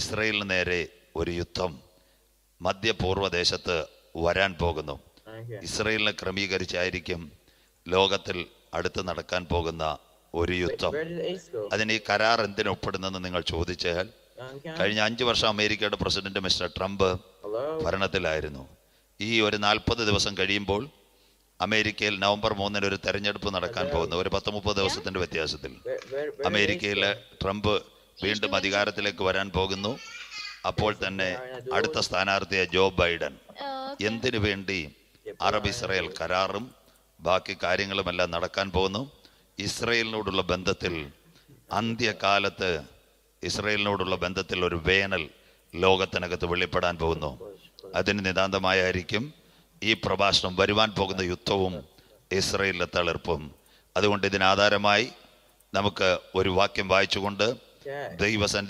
ഇസ്രയേലിന് നേരെ ഒരു യുദ്ധം മധ്യപൂർവ്വ ദേശത്ത് വരാൻ പോകുന്നു ഇസ്രയേലിനെ ക്രമീകരിച്ചായിരിക്കും ലോകത്തിൽ അടുത്ത് നടക്കാൻ പോകുന്ന ഒരു യുദ്ധം അതിന് ഈ കരാർ എന്തിനു നിങ്ങൾ ചോദിച്ചാൽ കഴിഞ്ഞ അഞ്ചു വർഷം അമേരിക്കയുടെ പ്രസിഡന്റ് മിസ്റ്റർ ട്രംപ് ഭരണത്തിലായിരുന്നു ഈ ഒരു നാൽപ്പത് ദിവസം കഴിയുമ്പോൾ അമേരിക്കയിൽ നവംബർ മൂന്നിന് ഒരു തെരഞ്ഞെടുപ്പ് നടക്കാൻ പോകുന്നു ഒരു പത്ത് മുപ്പത് ദിവസത്തിന്റെ വ്യത്യാസത്തിൽ അമേരിക്കയിലെ ട്രംപ് വീണ്ടും അധികാരത്തിലേക്ക് വരാൻ പോകുന്നു അപ്പോൾ തന്നെ അടുത്ത സ്ഥാനാർത്ഥിയെ ജോ ബൈഡൻ എന്തിനു വേണ്ടി അറബ് ഇസ്രയേൽ കരാറും ബാക്കി കാര്യങ്ങളുമെല്ലാം നടക്കാൻ പോകുന്നു ഇസ്രയേലിനോടുള്ള ബന്ധത്തിൽ അന്ത്യകാലത്ത് ഇസ്രയേലിനോടുള്ള ബന്ധത്തിൽ ഒരു വേനൽ ലോകത്തിനകത്ത് വെളിപ്പെടാൻ പോകുന്നു അതിന് നിതാന്തമായിരിക്കും ഈ പ്രഭാഷണം വരുവാൻ പോകുന്ന യുദ്ധവും ഇസ്രയേലിലെ തളിർപ്പും അതുകൊണ്ട് ഇതിനാധാരമായി നമുക്ക് ഒരു വാക്യം വായിച്ചുകൊണ്ട് Okay. They was an